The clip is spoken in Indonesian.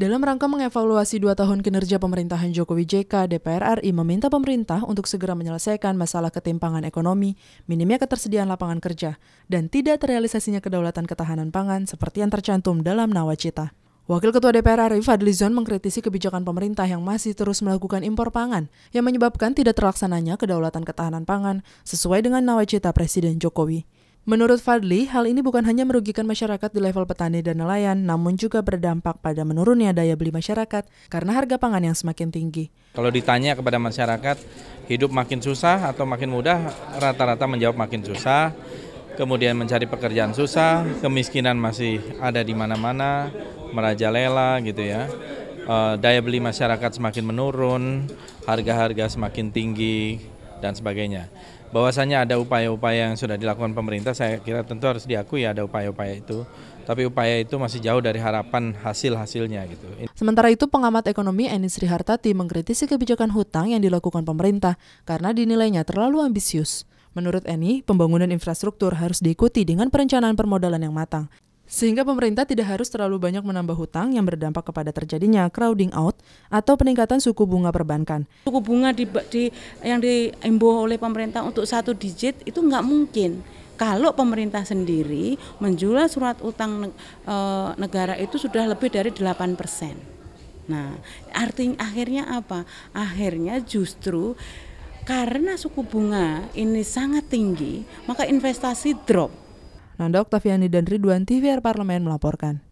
Dalam rangka mengevaluasi dua tahun kinerja pemerintahan Jokowi JK, DPR RI meminta pemerintah untuk segera menyelesaikan masalah ketimpangan ekonomi, minimnya ketersediaan lapangan kerja, dan tidak terrealisasinya kedaulatan ketahanan pangan seperti yang tercantum dalam nawacita. Wakil Ketua DPR RI Fadli Zon mengkritisi kebijakan pemerintah yang masih terus melakukan impor pangan yang menyebabkan tidak terlaksananya kedaulatan ketahanan pangan sesuai dengan nawacita Presiden Jokowi. Menurut Fadli, hal ini bukan hanya merugikan masyarakat di level petani dan nelayan, namun juga berdampak pada menurunnya daya beli masyarakat karena harga pangan yang semakin tinggi. Kalau ditanya kepada masyarakat, hidup makin susah atau makin mudah, rata-rata menjawab makin susah. Kemudian mencari pekerjaan susah, kemiskinan masih ada di mana-mana, merajalela gitu ya. Eh, daya beli masyarakat semakin menurun, harga-harga semakin tinggi, dan sebagainya. Bahwasanya ada upaya-upaya yang sudah dilakukan pemerintah, saya kira tentu harus diakui ada upaya-upaya itu. Tapi upaya itu masih jauh dari harapan hasil-hasilnya gitu. Sementara itu, pengamat ekonomi Eni Sri mengkritisi kebijakan hutang yang dilakukan pemerintah karena dinilainya terlalu ambisius. Menurut Eni, pembangunan infrastruktur harus diikuti dengan perencanaan permodalan yang matang sehingga pemerintah tidak harus terlalu banyak menambah hutang yang berdampak kepada terjadinya crowding out atau peningkatan suku bunga perbankan. Suku bunga di, di, yang diimbo oleh pemerintah untuk satu digit itu nggak mungkin kalau pemerintah sendiri menjual surat utang e, negara itu sudah lebih dari 8 persen. Nah, artinya akhirnya apa? Akhirnya justru karena suku bunga ini sangat tinggi, maka investasi drop Nanda Oktaviani dan Ridwan TVR Parlemen melaporkan.